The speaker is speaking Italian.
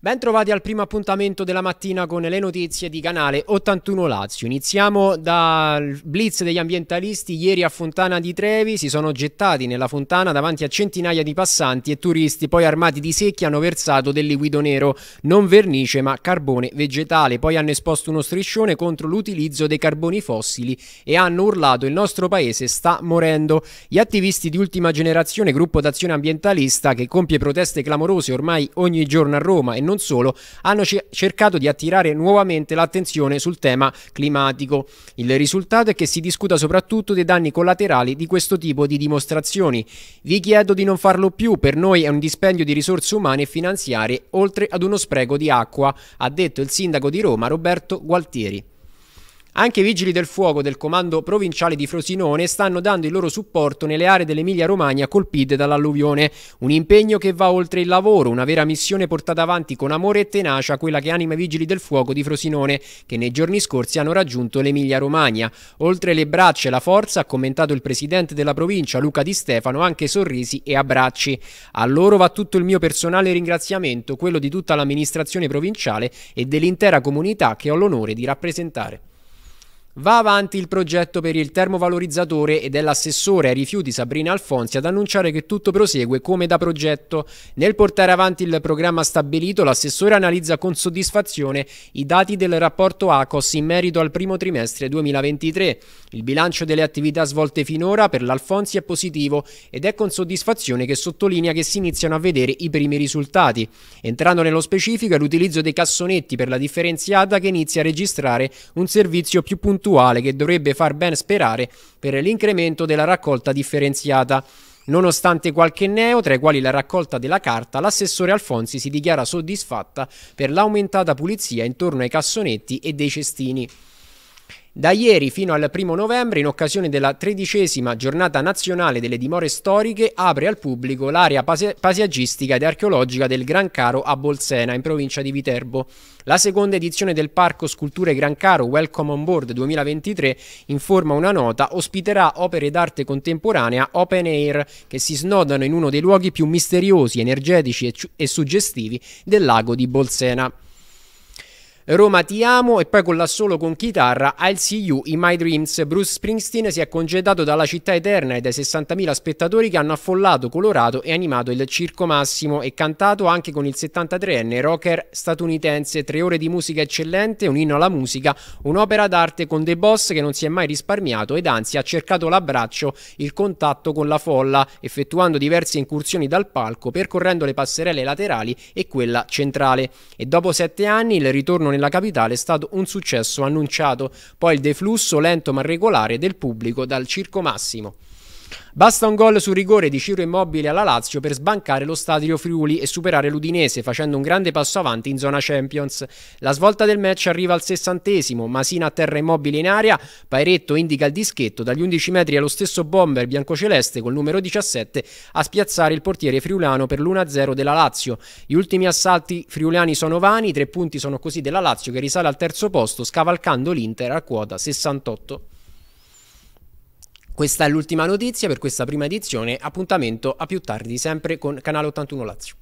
Bentrovati al primo appuntamento della mattina con le notizie di Canale 81 Lazio. Iniziamo dal blitz degli ambientalisti ieri a Fontana di Trevi, si sono gettati nella fontana davanti a centinaia di passanti e turisti, poi armati di secchi hanno versato del liquido nero, non vernice ma carbone vegetale, poi hanno esposto uno striscione contro l'utilizzo dei carboni fossili e hanno urlato il nostro paese sta morendo. Gli attivisti di Ultima Generazione, gruppo d'azione ambientalista che compie proteste clamorose ormai ogni giorno a Roma e non solo, hanno cercato di attirare nuovamente l'attenzione sul tema climatico. Il risultato è che si discuta soprattutto dei danni collaterali di questo tipo di dimostrazioni. Vi chiedo di non farlo più, per noi è un dispendio di risorse umane e finanziarie oltre ad uno spreco di acqua, ha detto il sindaco di Roma Roberto Gualtieri. Anche i vigili del fuoco del comando provinciale di Frosinone stanno dando il loro supporto nelle aree dell'Emilia-Romagna colpite dall'alluvione. Un impegno che va oltre il lavoro, una vera missione portata avanti con amore e tenacia, quella che anima i vigili del fuoco di Frosinone, che nei giorni scorsi hanno raggiunto l'Emilia-Romagna. Oltre le braccia e la forza, ha commentato il presidente della provincia, Luca Di Stefano, anche sorrisi e abbracci. A loro va tutto il mio personale ringraziamento, quello di tutta l'amministrazione provinciale e dell'intera comunità che ho l'onore di rappresentare. Va avanti il progetto per il termovalorizzatore ed è l'assessore ai rifiuti Sabrina Alfonsi ad annunciare che tutto prosegue come da progetto. Nel portare avanti il programma stabilito, l'assessore analizza con soddisfazione i dati del rapporto ACOS in merito al primo trimestre 2023. Il bilancio delle attività svolte finora per l'Alfonsi è positivo ed è con soddisfazione che sottolinea che si iniziano a vedere i primi risultati. Entrando nello specifico è l'utilizzo dei cassonetti per la differenziata che inizia a registrare un servizio più puntuale contestuale che dovrebbe far ben sperare per l'incremento della raccolta differenziata. Nonostante qualche neo, tra i quali la raccolta della carta, l'assessore Alfonsi si dichiara soddisfatta per l'aumentata pulizia intorno ai cassonetti e dei cestini. Da ieri fino al primo novembre, in occasione della tredicesima giornata nazionale delle dimore storiche, apre al pubblico l'area pase paesaggistica ed archeologica del Gran Caro a Bolsena, in provincia di Viterbo. La seconda edizione del Parco Sculture Gran Caro Welcome on Board 2023, in forma una nota, ospiterà opere d'arte contemporanea open air che si snodano in uno dei luoghi più misteriosi, energetici e, e suggestivi del lago di Bolsena. Roma ti amo e poi con l'assolo con chitarra I'll See You in My Dreams. Bruce Springsteen si è congedato dalla città eterna e dai 60.000 spettatori che hanno affollato, colorato e animato il Circo Massimo e cantato anche con il 73enne rocker statunitense. Tre ore di musica eccellente, un inno alla musica, un'opera d'arte con The boss che non si è mai risparmiato ed anzi ha cercato l'abbraccio, il contatto con la folla, effettuando diverse incursioni dal palco, percorrendo le passerelle laterali e quella centrale. E dopo sette anni il ritorno nel nella capitale è stato un successo annunciato, poi il deflusso lento ma regolare del pubblico dal Circo Massimo. Basta un gol su rigore di Ciro Immobile alla Lazio per sbancare lo Stadio Friuli e superare l'Udinese facendo un grande passo avanti in zona Champions. La svolta del match arriva al sessantesimo, Masina a terra Immobile in aria, Pairetto indica il dischetto, dagli 11 metri è lo stesso bomber biancoceleste col numero 17 a spiazzare il portiere friulano per l'1-0 della Lazio. Gli ultimi assalti friulani sono vani, i tre punti sono così della Lazio che risale al terzo posto scavalcando l'Inter a quota 68. Questa è l'ultima notizia per questa prima edizione, appuntamento a più tardi sempre con Canale 81 Lazio.